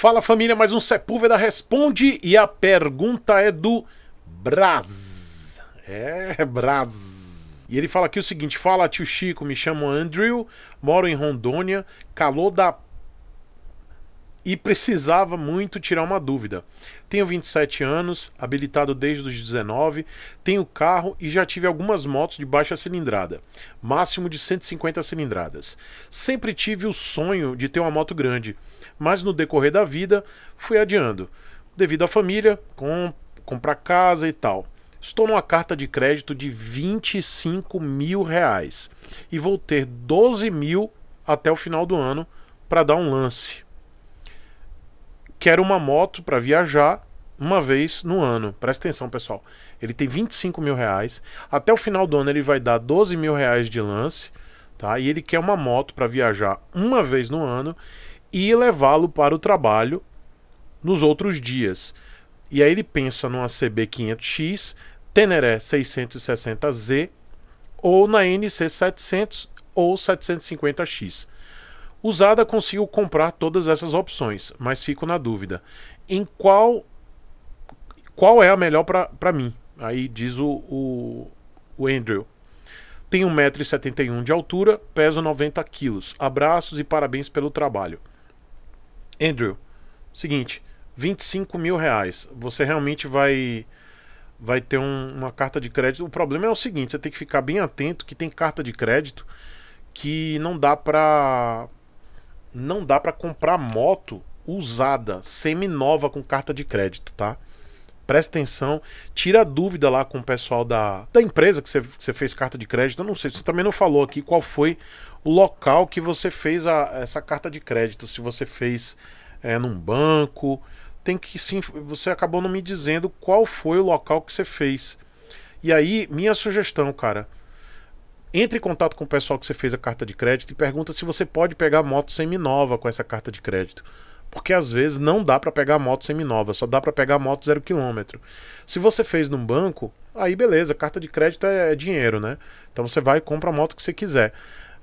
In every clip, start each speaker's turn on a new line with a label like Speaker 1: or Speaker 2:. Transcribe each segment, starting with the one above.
Speaker 1: Fala família, mais um Sepúlveda responde e a pergunta é do Braz. É, Braz. E ele fala aqui o seguinte: fala tio Chico, me chamo Andrew, moro em Rondônia, calor da. E precisava muito tirar uma dúvida. Tenho 27 anos, habilitado desde os 19, tenho carro e já tive algumas motos de baixa cilindrada, máximo de 150 cilindradas. Sempre tive o sonho de ter uma moto grande, mas no decorrer da vida fui adiando, devido à família, com comprar casa e tal. Estou numa carta de crédito de 25 mil reais e vou ter 12 mil até o final do ano para dar um lance quero uma moto para viajar uma vez no ano. Presta atenção, pessoal. Ele tem 25 mil reais. Até o final do ano ele vai dar 12 mil reais de lance. Tá? E ele quer uma moto para viajar uma vez no ano e levá-lo para o trabalho nos outros dias. E aí ele pensa numa CB 500X, Teneré 660Z ou na NC 700 ou 750X. Usada consigo comprar todas essas opções, mas fico na dúvida. Em qual qual é a melhor para mim? Aí diz o, o, o Andrew. Tenho 1,71m de altura, peso 90kg. Abraços e parabéns pelo trabalho. Andrew, seguinte, 25 mil reais. Você realmente vai vai ter um, uma carta de crédito. O problema é o seguinte, você tem que ficar bem atento que tem carta de crédito que não dá para não dá para comprar moto usada, semi nova com carta de crédito, tá? presta atenção, tira a dúvida lá com o pessoal da, da empresa que você, que você fez carta de crédito. Eu não sei, você também não falou aqui qual foi o local que você fez a, essa carta de crédito, se você fez é, num banco. Tem que sim, você acabou não me dizendo qual foi o local que você fez. E aí, minha sugestão, cara, entre em contato com o pessoal que você fez a carta de crédito e pergunta se você pode pegar moto semi-nova com essa carta de crédito. Porque às vezes não dá para pegar moto seminova, só dá para pegar moto zero quilômetro. Se você fez num banco, aí beleza, carta de crédito é, é dinheiro, né? Então você vai e compra a moto que você quiser.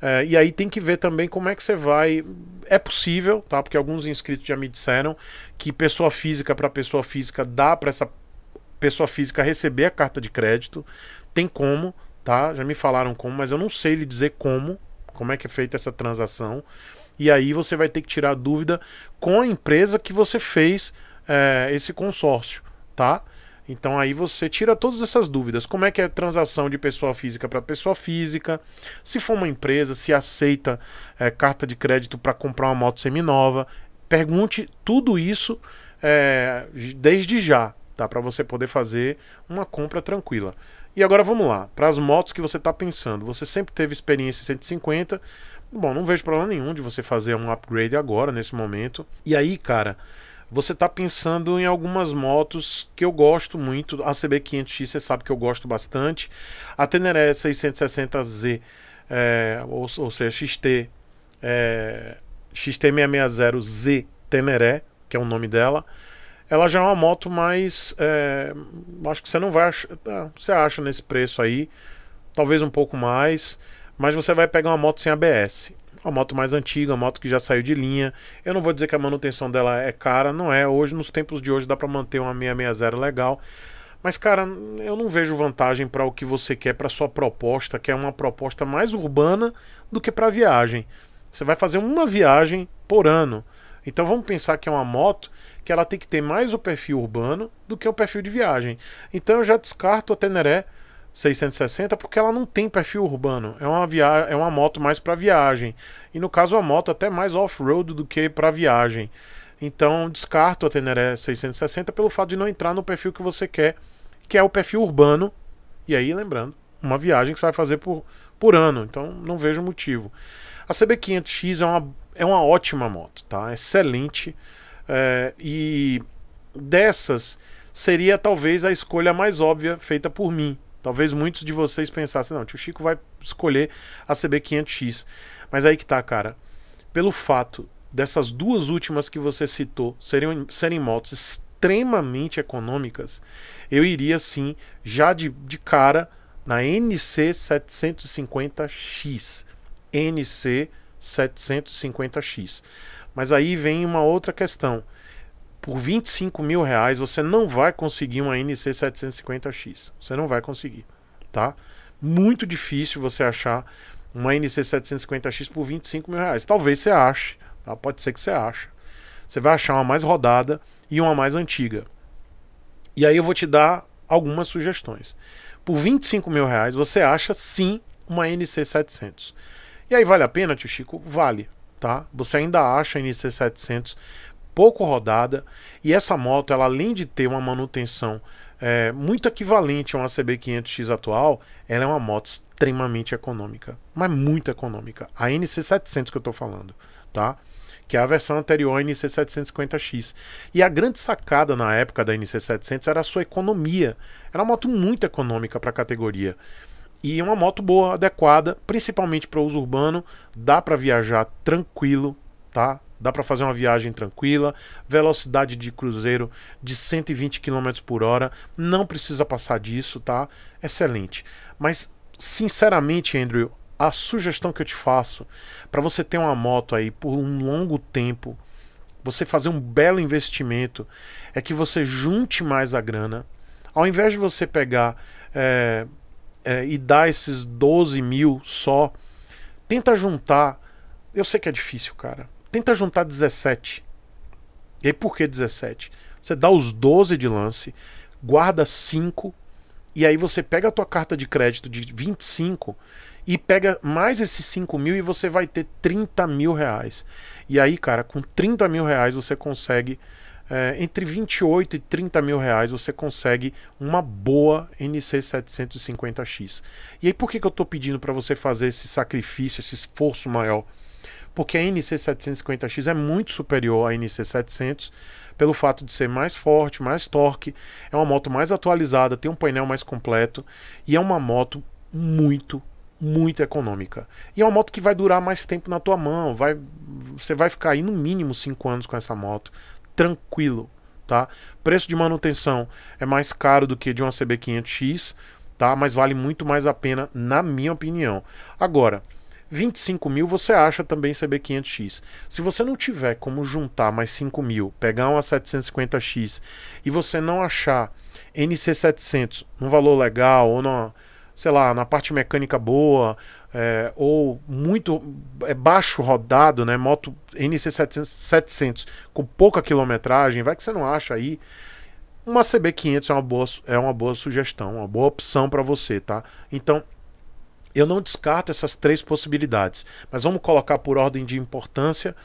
Speaker 1: É, e aí tem que ver também como é que você vai. É possível, tá? Porque alguns inscritos já me disseram que pessoa física para pessoa física dá para essa pessoa física receber a carta de crédito. Tem como, tá? Já me falaram como, mas eu não sei lhe dizer como, como é que é feita essa transação. E aí você vai ter que tirar dúvida com a empresa que você fez é, esse consórcio, tá? Então aí você tira todas essas dúvidas. Como é que é a transação de pessoa física para pessoa física? Se for uma empresa, se aceita é, carta de crédito para comprar uma moto seminova? Pergunte tudo isso é, desde já, tá? Para você poder fazer uma compra tranquila. E agora vamos lá, para as motos que você está pensando. Você sempre teve experiência 150, Bom, não vejo problema nenhum de você fazer um upgrade agora, nesse momento. E aí, cara, você tá pensando em algumas motos que eu gosto muito. A CB500X, você sabe que eu gosto bastante. A Teneré 660Z, é, ou, ou, seja, XT, é, XT660Z Teneré, que é o nome dela. Ela já é uma moto mais. É, acho que você não vai achar. Você acha nesse preço aí. Talvez um pouco mais. Mas você vai pegar uma moto sem ABS. Uma moto mais antiga, uma moto que já saiu de linha. Eu não vou dizer que a manutenção dela é cara, não é. Hoje, nos tempos de hoje, dá para manter uma 660 legal. Mas, cara, eu não vejo vantagem para o que você quer, para sua proposta, que é uma proposta mais urbana do que para viagem. Você vai fazer uma viagem por ano. Então vamos pensar que é uma moto que ela tem que ter mais o perfil urbano do que o perfil de viagem. Então eu já descarto a Teneré 660 porque ela não tem perfil urbano. É uma, via... é uma moto mais para viagem. E no caso, a moto é até mais off-road do que para viagem. Então, descarto a Teneré 660 pelo fato de não entrar no perfil que você quer, que é o perfil urbano. E aí, lembrando, uma viagem que você vai fazer por, por ano. Então, não vejo motivo. A CB500X é uma, é uma ótima moto, tá? Excelente. É, e dessas seria talvez a escolha mais óbvia feita por mim Talvez muitos de vocês pensassem, não, tio Chico vai escolher a CB500X. Mas aí que tá, cara. Pelo fato dessas duas últimas que você citou serem, serem motos extremamente econômicas, eu iria sim, já de, de cara, na NC750X. NC750X. Mas aí vem uma outra questão por 25 mil reais você não vai conseguir uma NC750X. Você não vai conseguir, tá? Muito difícil você achar uma NC750X por 25 mil reais. Talvez você ache, tá? Pode ser que você ache. Você vai achar uma mais rodada e uma mais antiga. E aí eu vou te dar algumas sugestões. Por 25 mil reais você acha sim uma NC700. E aí vale a pena, tio Chico? Vale, tá? Você ainda acha a NC700 pouco rodada e essa moto, ela além de ter uma manutenção é, muito equivalente a uma CB500X atual, ela é uma moto extremamente econômica, mas muito econômica. A NC700 que eu estou falando, tá? Que é a versão anterior à NC750X. E a grande sacada na época da NC700 era a sua economia. Era uma moto muito econômica para a categoria e uma moto boa, adequada, principalmente para uso urbano, dá para viajar tranquilo, tá? Dá para fazer uma viagem tranquila, velocidade de cruzeiro de 120 km por hora, não precisa passar disso, tá? Excelente. Mas, sinceramente, Andrew, a sugestão que eu te faço para você ter uma moto aí por um longo tempo, você fazer um belo investimento, é que você junte mais a grana. Ao invés de você pegar é, é, e dar esses 12 mil só, tenta juntar. Eu sei que é difícil, cara Tenta juntar 17. E aí por que 17? Você dá os 12 de lance, guarda 5, e aí você pega a tua carta de crédito de 25 e pega mais esses 5 mil e você vai ter 30 mil reais. E aí, cara, com 30 mil reais você consegue. É, entre 28 e 30 mil reais você consegue uma boa NC750X. E aí, por que, que eu tô pedindo para você fazer esse sacrifício, esse esforço maior? porque a NC750X é muito superior à NC700 pelo fato de ser mais forte, mais torque, é uma moto mais atualizada, tem um painel mais completo e é uma moto muito muito econômica. E é uma moto que vai durar mais tempo na tua mão, vai você vai ficar aí no mínimo 5 anos com essa moto, tranquilo, tá? Preço de manutenção é mais caro do que de uma CB500X, tá? Mas vale muito mais a pena na minha opinião. Agora, 25 mil você acha também CB500X. Se você não tiver como juntar mais 5 mil, pegar uma 750X e você não achar NC700 num valor legal ou numa, sei lá, na parte mecânica boa, é, ou muito é baixo rodado, né? Moto NC700 700, com pouca quilometragem, vai que você não acha aí. Uma CB500 é uma boa, é uma boa sugestão, uma boa opção para você, tá? Então, eu não descarto essas três possibilidades, mas vamos colocar por ordem de importância.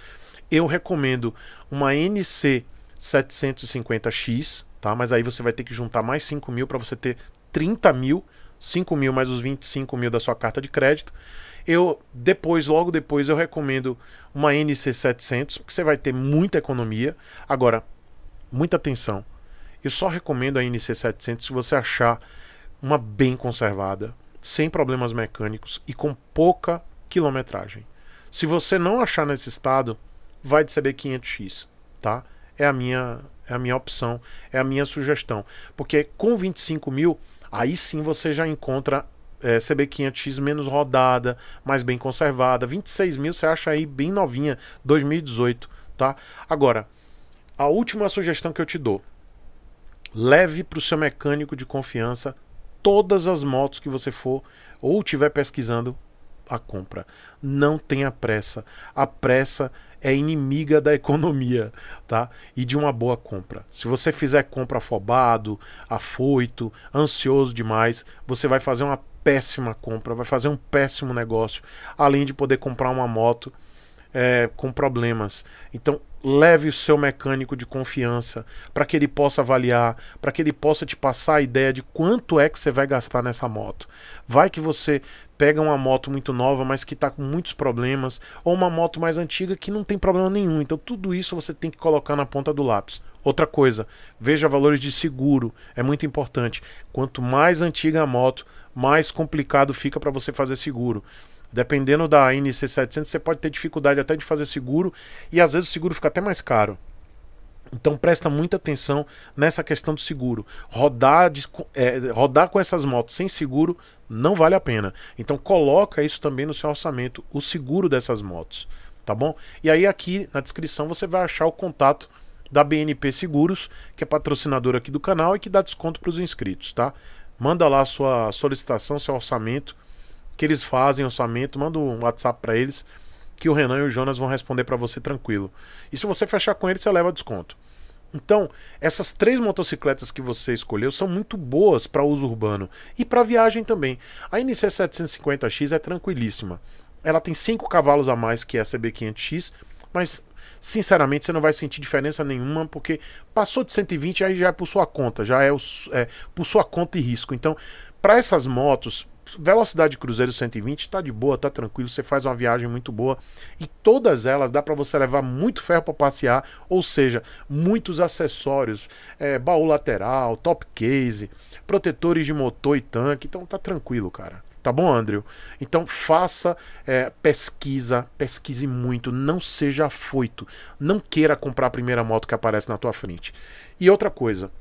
Speaker 1: Eu recomendo uma NC 750X, tá? Mas aí você vai ter que juntar mais 5 mil para você ter 30 mil, 5 mil mais os 25 mil da sua carta de crédito. Eu depois, logo depois, eu recomendo uma NC 700, porque você vai ter muita economia. Agora, muita atenção. Eu só recomendo a NC 700 se você achar uma bem conservada, sem problemas mecânicos e com pouca quilometragem. Se você não achar nesse estado, vai de CB500X, tá? É a minha é a minha opção, é a minha sugestão. Porque com 25 mil, aí sim você já encontra é, eh, CB500X menos rodada, mais bem conservada. 26 mil você acha aí bem novinha, 2018, tá? Agora, a última sugestão que eu te dou. Leve para o seu mecânico de confiança todas as motos que você for ou estiver pesquisando a compra. Não tenha pressa. A pressa é inimiga da economia, tá? E de uma boa compra. Se você fizer compra afobado, afoito, ansioso demais, você vai fazer uma péssima compra, vai fazer um péssimo negócio, além de poder comprar uma moto é, com problemas. Então, leve o seu mecânico de confiança para que ele possa avaliar, para que ele possa te passar a ideia de quanto é que você vai gastar nessa moto. Vai que você pega uma moto muito nova, mas que está com muitos problemas, ou uma moto mais antiga que não tem problema nenhum. Então tudo isso você tem que colocar na ponta do lápis. Outra coisa, veja valores de seguro, é muito importante. Quanto mais antiga a moto, mais complicado fica para você fazer seguro. Dependendo da NC700, você pode ter dificuldade até de fazer seguro e às vezes o seguro fica até mais caro. Então presta muita atenção nessa questão do seguro. Rodar, de, é, rodar com essas motos sem seguro não vale a pena. Então coloca isso também no seu orçamento, o seguro dessas motos, tá bom? E aí aqui na descrição você vai achar o contato da BNP Seguros, que é patrocinadora aqui do canal e que dá desconto para os inscritos, tá? Manda lá sua solicitação, seu orçamento que eles fazem orçamento, manda um WhatsApp para eles que o Renan e o Jonas vão responder para você tranquilo. E se você fechar com eles, você leva desconto. Então, essas três motocicletas que você escolheu são muito boas para uso urbano e para viagem também. A NC750X é tranquilíssima. Ela tem 5 cavalos a mais que a CB500X, mas sinceramente você não vai sentir diferença nenhuma, porque passou de 120 aí já é por sua conta, já é, o, é por sua conta e risco. Então, para essas motos, velocidade cruzeiro 120 está de boa, está tranquilo, você faz uma viagem muito boa e todas elas dá para você levar muito ferro para passear, ou seja, muitos acessórios, é, baú lateral, top case, protetores de motor e tanque, então tá tranquilo, cara. Tá bom, Andrew? Então faça é, pesquisa, pesquise muito, não seja afoito, não queira comprar a primeira moto que aparece na tua frente. E outra coisa,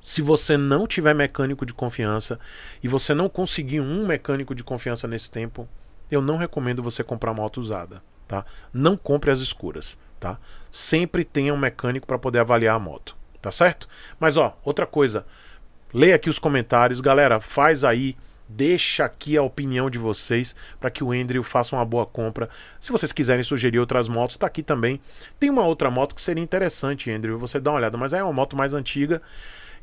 Speaker 1: se você não tiver mecânico de confiança e você não conseguir um mecânico de confiança nesse tempo, eu não recomendo você comprar moto usada, tá? Não compre as escuras, tá? Sempre tenha um mecânico para poder avaliar a moto, tá certo? Mas ó, outra coisa, leia aqui os comentários, galera, faz aí Deixa aqui a opinião de vocês para que o Andrew faça uma boa compra. Se vocês quiserem sugerir outras motos, está aqui também. Tem uma outra moto que seria interessante, Andrew, você dá uma olhada, mas é uma moto mais antiga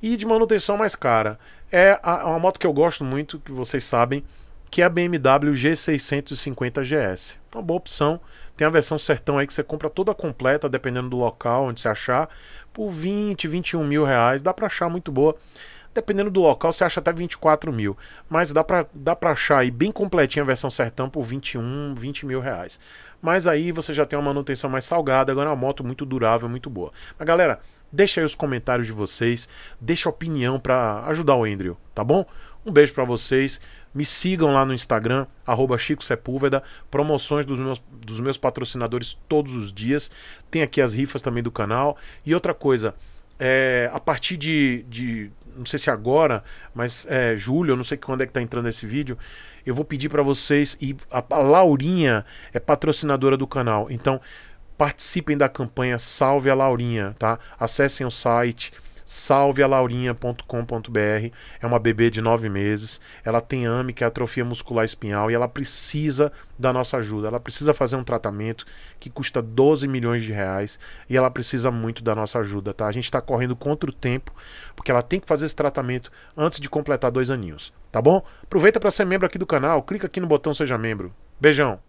Speaker 1: e de manutenção mais cara. É a, uma moto que eu gosto muito, que vocês sabem, que é a BMW G650 GS. Uma boa opção. Tem a versão sertão aí que você compra toda completa, dependendo do local onde você achar, por 20, 21 mil reais. Dá para achar muito boa. Dependendo do local, você acha até 24 mil. Mas dá para dá pra achar aí bem completinha a versão sertão por 21, 20 mil reais. Mas aí você já tem uma manutenção mais salgada. Agora é uma moto muito durável, muito boa. Mas galera, Deixa aí os comentários de vocês, deixa opinião para ajudar o Andrew, tá bom? Um beijo para vocês. Me sigam lá no Instagram, arroba Chico Sepúlveda, promoções dos meus, dos meus patrocinadores todos os dias. Tem aqui as rifas também do canal. E outra coisa, é, a partir de, de, não sei se agora, mas é, julho, eu não sei quando é que tá entrando esse vídeo, eu vou pedir para vocês e a, a Laurinha é patrocinadora do canal. Então, participem da campanha Salve a Laurinha, tá? Acessem o site salvealaurinha.com.br. É uma bebê de nove meses. Ela tem AME, que é atrofia muscular espinhal, e ela precisa da nossa ajuda. Ela precisa fazer um tratamento que custa 12 milhões de reais e ela precisa muito da nossa ajuda, tá? A gente está correndo contra o tempo, porque ela tem que fazer esse tratamento antes de completar dois aninhos, tá bom? Aproveita para ser membro aqui do canal, clica aqui no botão Seja Membro. Beijão!